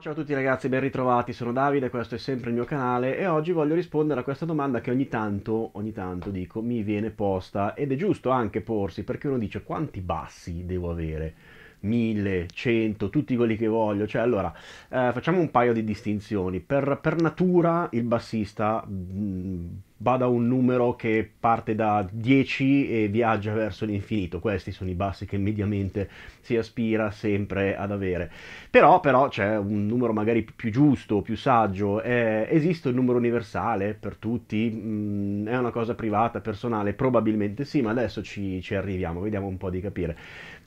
Ciao a tutti ragazzi, ben ritrovati, sono Davide, questo è sempre il mio canale e oggi voglio rispondere a questa domanda che ogni tanto, ogni tanto dico, mi viene posta ed è giusto anche porsi perché uno dice quanti bassi devo avere? 1000, 100, tutti quelli che voglio. Cioè, allora, eh, facciamo un paio di distinzioni. Per, per natura il bassista mm, va da un numero che parte da 10 e viaggia verso l'infinito. Questi sono i bassi che mediamente si aspira sempre ad avere. Però, però c'è un numero magari più giusto, più saggio. Eh, esiste un numero universale per tutti? Mm, è una cosa privata, personale? Probabilmente sì, ma adesso ci, ci arriviamo, vediamo un po' di capire.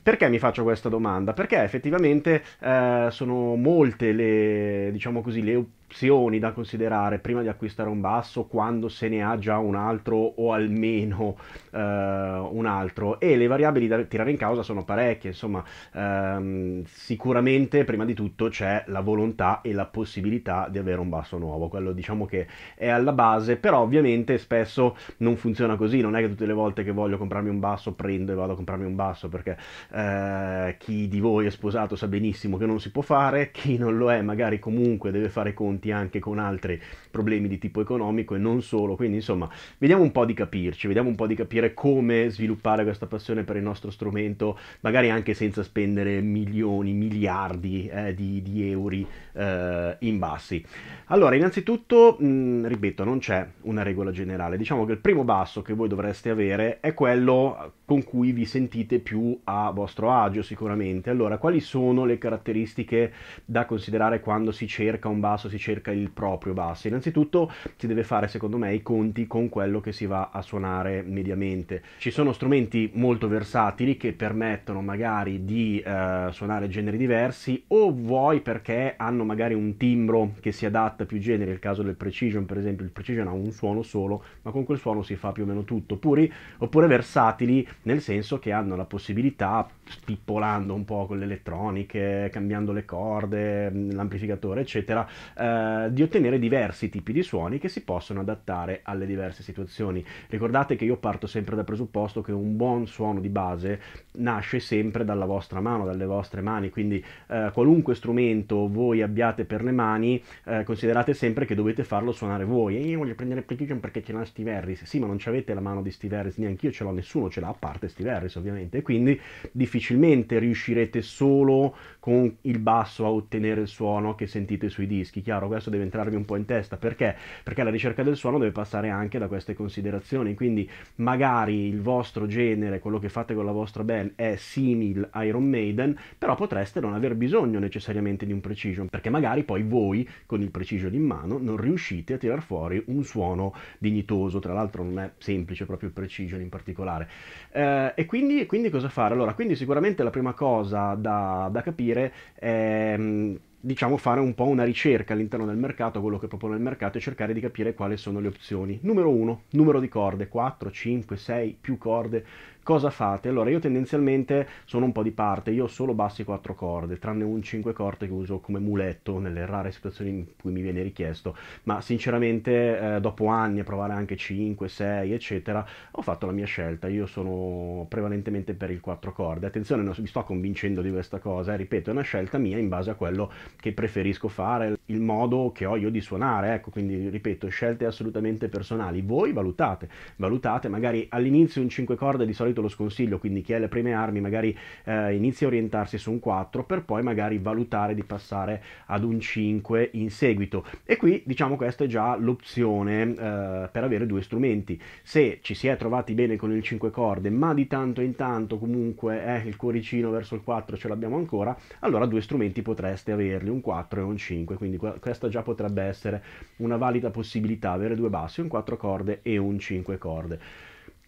Perché mi faccio questa domanda? Perché effettivamente eh, sono molte le, diciamo così, le opzioni da considerare prima di acquistare un basso quando se ne ha già un altro o almeno eh, un altro e le variabili da tirare in causa sono parecchie insomma ehm, sicuramente prima di tutto c'è la volontà e la possibilità di avere un basso nuovo quello diciamo che è alla base però ovviamente spesso non funziona così non è che tutte le volte che voglio comprarmi un basso prendo e vado a comprarmi un basso perché eh, chi di voi è sposato sa benissimo che non si può fare chi non lo è magari comunque deve fare conto confronti anche con altri problemi di tipo economico e non solo. Quindi insomma, vediamo un po' di capirci, vediamo un po' di capire come sviluppare questa passione per il nostro strumento, magari anche senza spendere milioni, miliardi eh, di, di euro eh, in bassi. Allora, innanzitutto, mh, ripeto, non c'è una regola generale. Diciamo che il primo basso che voi dovreste avere è quello con cui vi sentite più a vostro agio sicuramente. Allora, quali sono le caratteristiche da considerare quando si cerca un basso, si cerca il proprio basso. Innanzitutto si deve fare, secondo me, i conti con quello che si va a suonare mediamente. Ci sono strumenti molto versatili che permettono magari di eh, suonare generi diversi o vuoi perché hanno magari un timbro che si adatta a più generi, nel caso del precision per esempio, il precision ha un suono solo, ma con quel suono si fa più o meno tutto, Puri, oppure versatili nel senso che hanno la possibilità, spippolando un po' con le elettroniche, cambiando le corde, mm, l'amplificatore, eccetera, eh, eh, di ottenere diversi tipi di suoni che si possono adattare alle diverse situazioni. Ricordate che io parto sempre dal presupposto che un buon suono di base nasce sempre dalla vostra mano, dalle vostre mani, quindi eh, qualunque strumento voi abbiate per le mani, eh, considerate sempre che dovete farlo suonare voi. E io voglio prendere Precision perché ce l'ha Steve Harris. Sì, ma non avete la mano di Steve Harris, neanche io ce l'ho, nessuno ce l'ha, a parte Steve Harris ovviamente, quindi difficilmente riuscirete solo con il basso a ottenere il suono che sentite sui dischi, chiaro? chiaro, questo deve entrarvi un po' in testa, perché? Perché la ricerca del suono deve passare anche da queste considerazioni, quindi magari il vostro genere, quello che fate con la vostra band è simile a Iron Maiden, però potreste non aver bisogno necessariamente di un precision, perché magari poi voi con il precision in mano non riuscite a tirar fuori un suono dignitoso, tra l'altro non è semplice proprio il precision in particolare. Eh, e quindi, quindi, cosa fare? Allora, quindi sicuramente la prima cosa da, da capire è mm, diciamo, fare un po' una ricerca all'interno del mercato, quello che propone il mercato e cercare di capire quali sono le opzioni. Numero 1, numero di corde, 4, 5, 6, più corde, cosa fate? Allora io tendenzialmente sono un po' di parte, io ho solo bassi quattro corde, tranne un 5 corde che uso come muletto nelle rare situazioni in cui mi viene richiesto, ma sinceramente eh, dopo anni a provare anche 5, 6 eccetera, ho fatto la mia scelta, io sono prevalentemente per il quattro corde, attenzione non vi sto convincendo di questa cosa, eh, ripeto è una scelta mia in base a quello che preferisco fare, il modo che ho io di suonare, ecco quindi ripeto scelte assolutamente personali, voi valutate, valutate magari all'inizio un 5 corde di solito solito lo sconsiglio, quindi chi ha le prime armi magari eh, inizia a orientarsi su un 4 per poi magari valutare di passare ad un 5 in seguito. E qui diciamo questa è già l'opzione eh, per avere due strumenti. Se ci si è trovati bene con il 5 corde, ma di tanto in tanto comunque eh, il cuoricino verso il 4 ce l'abbiamo ancora, allora due strumenti potreste averli, un 4 e un 5, quindi questa già potrebbe essere una valida possibilità, avere due bassi, un 4 corde e un 5 corde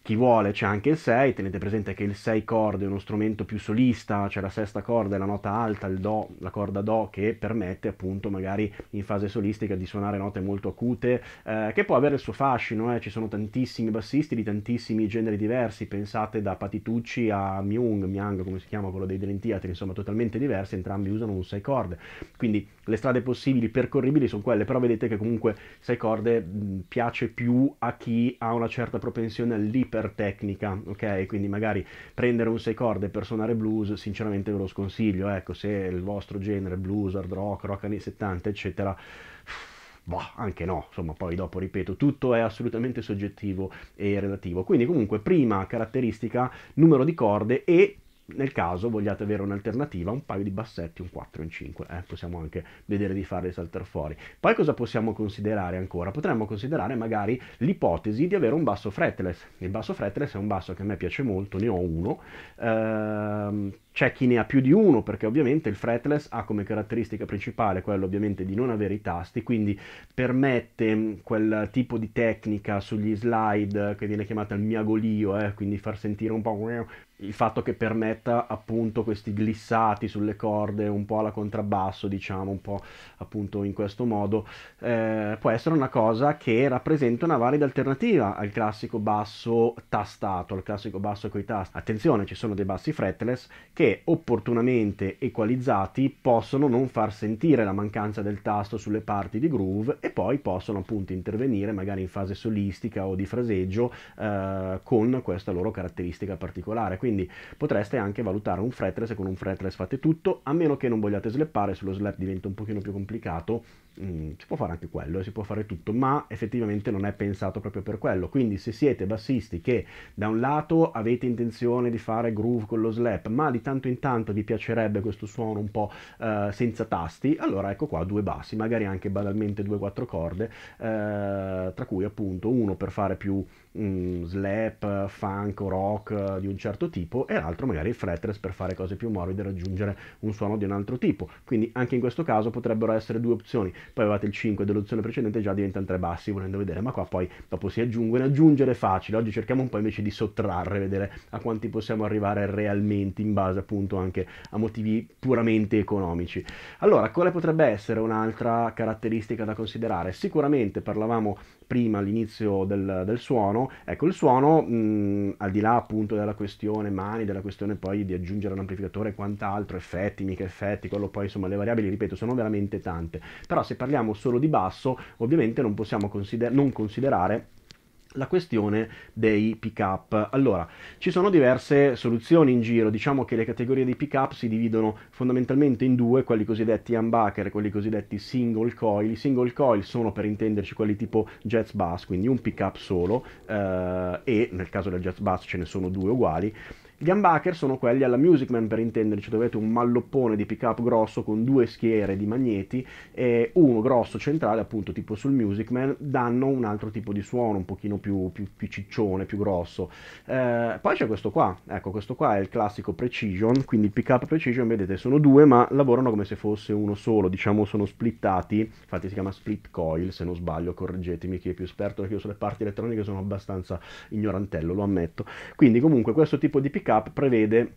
chi vuole c'è anche il 6, tenete presente che il 6 corde è uno strumento più solista, c'è cioè la sesta corda e la nota alta, il do, la corda Do che permette appunto magari in fase solistica di suonare note molto acute, eh, che può avere il suo fascino, eh. ci sono tantissimi bassisti di tantissimi generi diversi, pensate da Patitucci a Myung, Myung come si chiama quello dei Dream Theater, insomma totalmente diversi, entrambi usano un 6 corde, quindi le strade possibili percorribili sono quelle, però vedete che comunque 6 corde mh, piace più a chi ha una certa propensione all'iper tecnica, ok? Quindi magari prendere un 6 corde per suonare blues, sinceramente ve lo sconsiglio, ecco, se il vostro genere blues, hard rock, rock anni 70, eccetera, Boh, anche no, insomma, poi dopo ripeto, tutto è assolutamente soggettivo e relativo. Quindi comunque prima caratteristica numero di corde e nel caso vogliate avere un'alternativa, un paio di bassetti, un 4 e un 5, eh, possiamo anche vedere di farli saltare fuori. Poi cosa possiamo considerare ancora? Potremmo considerare magari l'ipotesi di avere un basso fretless. Il basso fretless è un basso che a me piace molto, ne ho uno, ehm, c'è chi ne ha più di uno perché ovviamente il fretless ha come caratteristica principale quello ovviamente di non avere i tasti quindi permette mm, quel tipo di tecnica sugli slide eh, che viene chiamata il miagolio eh, quindi far sentire un po' il fatto che permetta appunto questi glissati sulle corde un po' alla contrabbasso diciamo un po' appunto in questo modo eh, può essere una cosa che rappresenta una valida alternativa al classico basso tastato al classico basso con i tasti attenzione ci sono dei bassi fretless che che, opportunamente equalizzati, possono non far sentire la mancanza del tasto sulle parti di groove e poi possono appunto intervenire magari in fase solistica o di fraseggio eh, con questa loro caratteristica particolare. Quindi potreste anche valutare un fretless e con un fretless fate tutto, a meno che non vogliate slappare, sullo slap diventa un pochino più complicato, mm, si può fare anche quello, si può fare tutto, ma effettivamente non è pensato proprio per quello. Quindi se siete bassisti che da un lato avete intenzione di fare groove con lo slap, ma di tanto tanto in tanto vi piacerebbe questo suono un po' eh, senza tasti, allora ecco qua due bassi, magari anche banalmente due quattro corde, eh, tra cui appunto uno per fare più slap, funk, rock eh, di un certo tipo e l'altro magari il fretless per fare cose più morbide e raggiungere un suono di un altro tipo. Quindi anche in questo caso potrebbero essere due opzioni. Poi avevate il 5 dell'opzione precedente già diventano tre bassi volendo vedere, ma qua poi dopo si aggiungono, aggiungere è facile. Oggi cerchiamo un po' invece di sottrarre, vedere a quanti possiamo arrivare realmente in base appunto anche a motivi puramente economici. Allora, quale potrebbe essere un'altra caratteristica da considerare? Sicuramente parlavamo prima all'inizio del, del, suono, ecco il suono mh, al di là appunto della questione mani, della questione poi di aggiungere un amplificatore e quant'altro, effetti, mica effetti, quello poi insomma le variabili ripeto sono veramente tante, però se parliamo solo di basso ovviamente non possiamo consider- non considerare la questione dei pick-up. Allora, ci sono diverse soluzioni in giro, diciamo che le categorie di pick-up si dividono fondamentalmente in due, quelli cosiddetti humbucker e quelli cosiddetti single coil. I single coil sono per intenderci quelli tipo jazz bass, quindi un pick-up solo eh, e nel caso del jazz bass ce ne sono due uguali gli humbucker sono quelli alla Music Man per intenderci, dove avete un malloppone di pickup grosso con due schiere di magneti, e uno grosso centrale appunto tipo sul Music Man, danno un altro tipo di suono, un pochino più, più, più ciccione, più grosso. Eh, poi c'è questo qua, ecco questo qua è il classico Precision, quindi il pickup Precision, vedete sono due ma lavorano come se fosse uno solo, diciamo sono splittati, infatti si chiama split coil se non sbaglio, correggetemi chi è più esperto perché io sulle parti elettroniche sono abbastanza ignorantello, lo ammetto. Quindi comunque questo tipo di pickup Cup prevede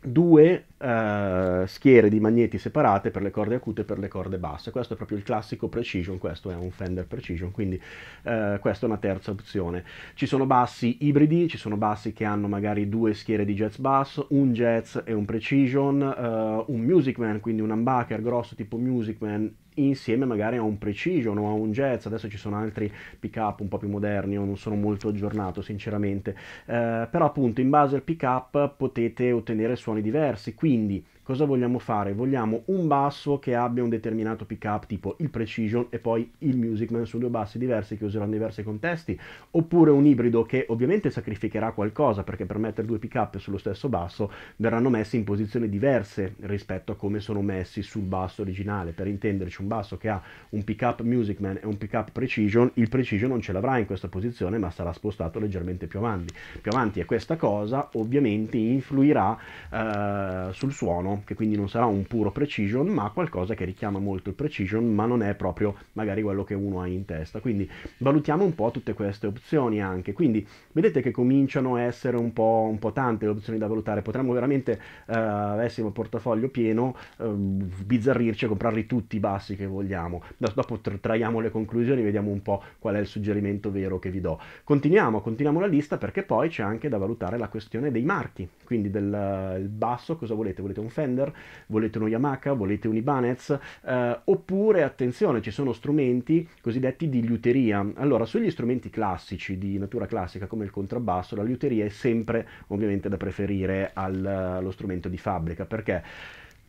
due eh, schiere di magneti separate per le corde acute e per le corde basse. Questo è proprio il classico Precision, questo è un Fender Precision, quindi eh, questa è una terza opzione. Ci sono bassi ibridi, ci sono bassi che hanno magari due schiere di jazz bass, un jazz e un Precision, eh, un Music Man, quindi un humbucker grosso tipo Music Man insieme magari a un Precision o a un Jazz, adesso ci sono altri pick up un po' più moderni, io non sono molto aggiornato sinceramente, eh, però appunto in base al pick up potete ottenere suoni diversi, Qui quindi cosa vogliamo fare? Vogliamo un basso che abbia un determinato pick up tipo il precision e poi il music man su due bassi diversi che useranno diversi contesti oppure un ibrido che ovviamente sacrificherà qualcosa perché per mettere due pick up sullo stesso basso verranno messi in posizioni diverse rispetto a come sono messi sul basso originale per intenderci un basso che ha un pick up music man e un pick up precision il precision non ce l'avrà in questa posizione ma sarà spostato leggermente più avanti più avanti e questa cosa ovviamente influirà eh, sul suono che quindi non sarà un puro precision, ma qualcosa che richiama molto il precision, ma non è proprio magari quello che uno ha in testa. Quindi valutiamo un po' tutte queste opzioni anche. Quindi vedete che cominciano a essere un po', un po tante le opzioni da valutare. Potremmo veramente, eh, avessimo il portafoglio pieno, eh, bizzarrirci e comprarli tutti i bassi che vogliamo. Dopo traiamo le conclusioni, vediamo un po' qual è il suggerimento vero che vi do. Continuiamo, continuiamo la lista perché poi c'è anche da valutare la questione dei marchi, quindi del basso cosa volete? Volete un Fender? Defender, volete uno Yamaha, volete un Ibanez, eh, oppure attenzione ci sono strumenti cosiddetti di liuteria. Allora sugli strumenti classici di natura classica come il contrabbasso la liuteria è sempre ovviamente da preferire al, allo strumento di fabbrica perché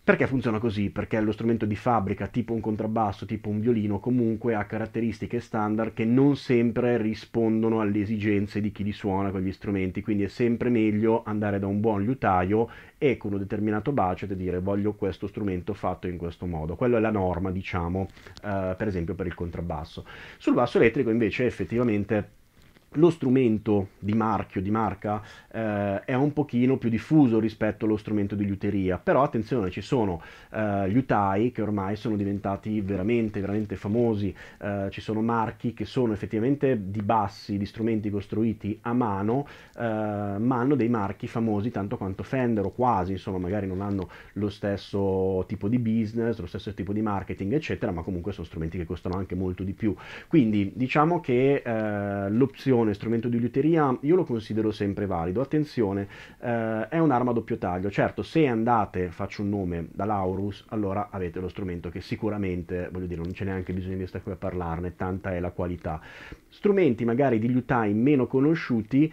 perché funziona così? Perché lo strumento di fabbrica, tipo un contrabbasso, tipo un violino, comunque ha caratteristiche standard che non sempre rispondono alle esigenze di chi li suona con gli strumenti, quindi è sempre meglio andare da un buon liutaio e con un determinato budget dire voglio questo strumento fatto in questo modo. Quella è la norma, diciamo, eh, per esempio per il contrabbasso. Sul basso elettrico invece effettivamente lo strumento di marchio, di marca, eh, è un pochino più diffuso rispetto allo strumento di liuteria, però attenzione, ci sono eh, liutai che ormai sono diventati veramente, veramente famosi, eh, ci sono marchi che sono effettivamente di bassi, di strumenti costruiti a mano, eh, ma hanno dei marchi famosi tanto quanto Fender o quasi, insomma magari non hanno lo stesso tipo di business, lo stesso tipo di marketing, eccetera, ma comunque sono strumenti che costano anche molto di più. Quindi diciamo che eh, l'opzione percussione, strumento di liuteria, io lo considero sempre valido. Attenzione, eh, è un'arma a doppio taglio. Certo, se andate, faccio un nome, da Laurus, allora avete lo strumento che sicuramente, voglio dire, non c'è neanche bisogno di stare qui a parlarne, tanta è la qualità. Strumenti magari di liutai meno conosciuti eh,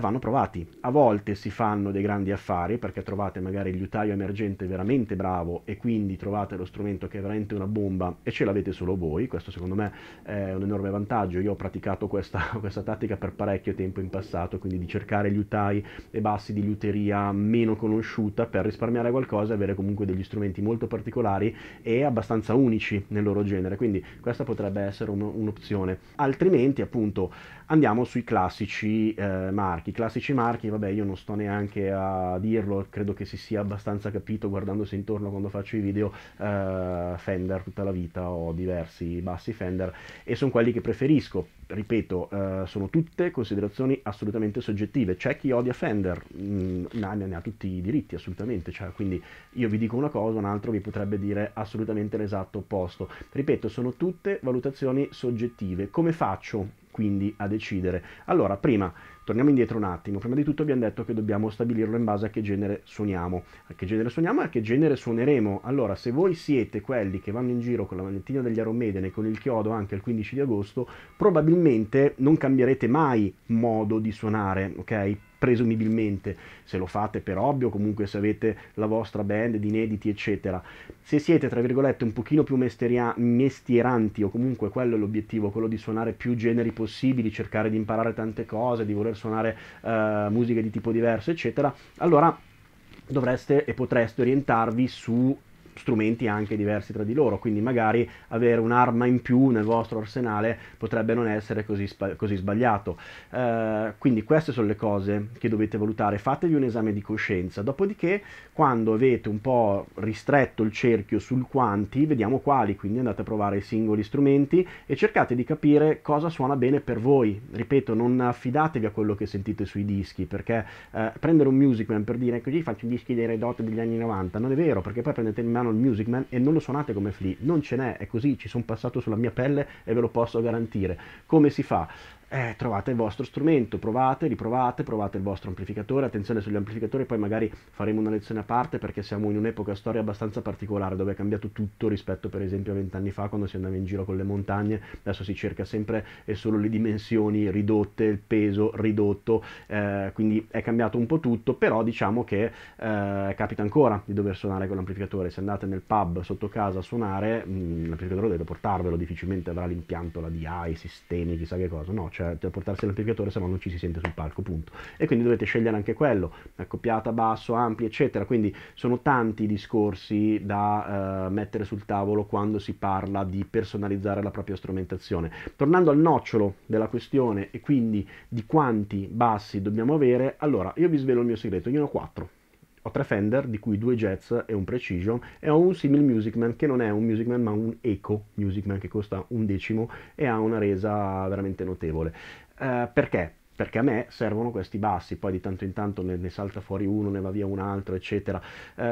vanno provati. A volte si fanno dei grandi affari perché trovate magari il liutaio emergente veramente bravo e quindi trovate lo strumento che è veramente una bomba e ce l'avete solo voi. Questo secondo me è un enorme vantaggio. Io ho praticato questa, questa tattica pratica per parecchio tempo in passato, quindi di cercare liutai e bassi di liuteria meno conosciuta per risparmiare qualcosa e avere comunque degli strumenti molto particolari e abbastanza unici nel loro genere, quindi questa potrebbe essere un, un'opzione. Altrimenti appunto andiamo sui classici eh, marchi, classici marchi, vabbè io non sto neanche a dirlo, credo che si sia abbastanza capito guardandosi intorno quando faccio i video, eh, Fender tutta la vita ho diversi bassi Fender e sono quelli che preferisco ripeto, eh, sono tutte considerazioni assolutamente soggettive. C'è chi odia Fender, mh, mm, ne, ne, ha tutti i diritti, assolutamente. Cioè, quindi io vi dico una cosa, un altro vi potrebbe dire assolutamente l'esatto opposto. Ripeto, sono tutte valutazioni soggettive. Come faccio quindi a decidere? Allora, prima Torniamo indietro un attimo, prima di tutto abbiamo detto che dobbiamo stabilirlo in base a che genere suoniamo, a che genere suoniamo e a che genere suoneremo. Allora, se voi siete quelli che vanno in giro con la valentina degli Iron e con il chiodo anche il 15 di agosto, probabilmente non cambierete mai modo di suonare, ok? presumibilmente, se lo fate per hobby o comunque se avete la vostra band di inediti, eccetera. Se siete, tra virgolette, un pochino più mesteria- mestieranti o comunque quello è l'obiettivo, quello di suonare più generi possibili, cercare di imparare tante cose, di voler suonare eh, musiche di tipo diverso, eccetera, allora dovreste e potreste orientarvi su strumenti anche diversi tra di loro, quindi magari avere un'arma in più nel vostro arsenale potrebbe non essere così, così sbagliato. Eh, quindi queste sono le cose che dovete valutare, fatevi un esame di coscienza, dopodiché quando avete un po' ristretto il cerchio sul quanti, vediamo quali, quindi andate a provare i singoli strumenti e cercate di capire cosa suona bene per voi. Ripeto, non affidatevi a quello che sentite sui dischi, perché eh, prendere un musicman per dire così faccio i dischi dei Red Hot degli anni 90, non è vero, perché poi prendete in mano il Music Man e non lo suonate come Flea, non ce n'è, è così, ci sono passato sulla mia pelle e ve lo posso garantire. Come si fa? eh, trovate il vostro strumento, provate, riprovate, provate il vostro amplificatore, attenzione sugli amplificatori, poi magari faremo una lezione a parte perché siamo in un'epoca storia abbastanza particolare dove è cambiato tutto rispetto per esempio a vent'anni fa quando si andava in giro con le montagne, adesso si cerca sempre e solo le dimensioni ridotte, il peso ridotto, eh, quindi è cambiato un po' tutto, però diciamo che eh, capita ancora di dover suonare con l'amplificatore, se andate nel pub sotto casa a suonare, mm, l'amplificatore deve portarvelo, difficilmente avrà l'impianto, la DI, i sistemi, chissà che cosa, no, cioè portarsi l'amplificatore se no non ci si sente sul palco, punto. E quindi dovete scegliere anche quello, accoppiata, basso, ampli, eccetera. Quindi sono tanti i discorsi da eh, mettere sul tavolo quando si parla di personalizzare la propria strumentazione. Tornando al nocciolo della questione e quindi di quanti bassi dobbiamo avere, allora io vi svelo il mio segreto, io ne ho 4. Ho tre Fender, di cui due Jets e un Precision, e ho un Simil Musicman che non è un Musicman ma un Eco Musicman che costa un decimo e ha una resa veramente notevole. Eh, perché? perché a me servono questi bassi, poi di tanto in tanto ne, ne salta fuori uno, ne va via un altro, eccetera. Eh,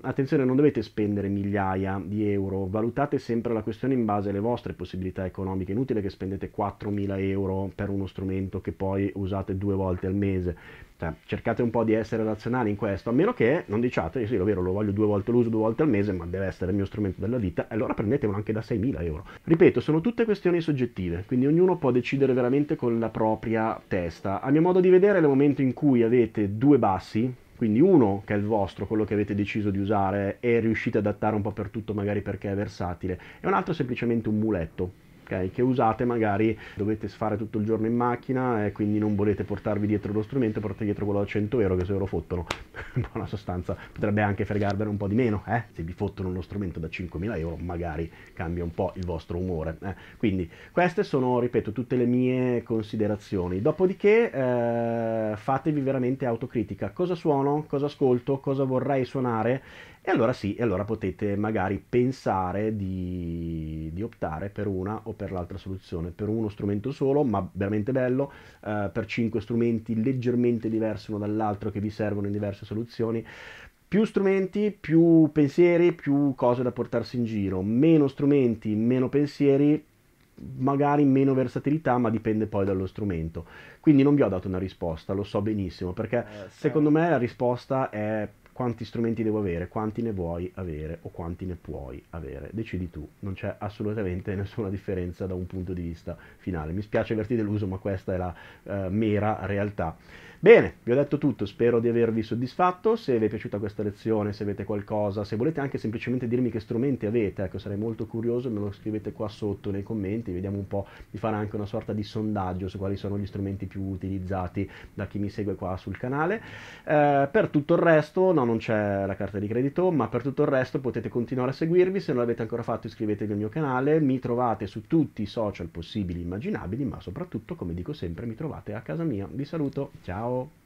attenzione, non dovete spendere migliaia di euro, valutate sempre la questione in base alle vostre possibilità economiche, inutile che spendete 4.000 euro per uno strumento che poi usate due volte al mese. Cioè, cercate un po' di essere razionali in questo, a meno che non diciate, sì, è vero, lo voglio due volte l'uso, due volte al mese, ma deve essere il mio strumento della vita, allora prendetelo anche da 6.000 euro. Ripeto, sono tutte questioni soggettive, quindi ognuno può decidere veramente con la propria testa testa, a mio modo di vedere nel momento in cui avete due bassi, quindi uno che è il vostro, quello che avete deciso di usare e riuscite ad adattare un po' per tutto magari perché è versatile, e un altro semplicemente un muletto, okay, che usate magari dovete fare tutto il giorno in macchina e quindi non volete portarvi dietro lo strumento, portate dietro quello da 100 euro che se ve lo fottono, in buona sostanza potrebbe anche fregarvene un po' di meno, eh? se vi fottono uno strumento da 5.000 euro magari cambia un po' il vostro umore. Eh? Quindi queste sono, ripeto, tutte le mie considerazioni. Dopodiché eh, fatevi veramente autocritica, cosa suono, cosa ascolto, cosa vorrei suonare e allora sì, e allora potete magari pensare di, di optare per una o per l'altra soluzione, per uno strumento solo, ma veramente bello, eh, per cinque strumenti leggermente diversi uno dall'altro che vi servono in diverse soluzioni più strumenti, più pensieri, più cose da portarsi in giro, meno strumenti, meno pensieri, magari meno versatilità, ma dipende poi dallo strumento. Quindi non vi ho dato una risposta, lo so benissimo, perché eh, secondo certo. me la risposta è quanti strumenti devo avere, quanti ne vuoi avere o quanti ne puoi avere, decidi tu, non c'è assolutamente nessuna differenza da un punto di vista finale. Mi spiace averti deluso, ma questa è la eh, mera realtà. Bene, vi ho detto tutto, spero di avervi soddisfatto, se vi è piaciuta questa lezione, se avete qualcosa, se volete anche semplicemente dirmi che strumenti avete, ecco sarei molto curioso, me lo scrivete qua sotto nei commenti, vediamo un po' di fare anche una sorta di sondaggio su quali sono gli strumenti più utilizzati da chi mi segue qua sul canale. Eh, per tutto il resto, no non c'è la carta di credito, ma per tutto il resto potete continuare a seguirvi, se non l'avete ancora fatto iscrivetevi al mio canale, mi trovate su tutti i social possibili, e immaginabili, ma soprattutto, come dico sempre, mi trovate a casa mia. Vi saluto, ciao! Ciao.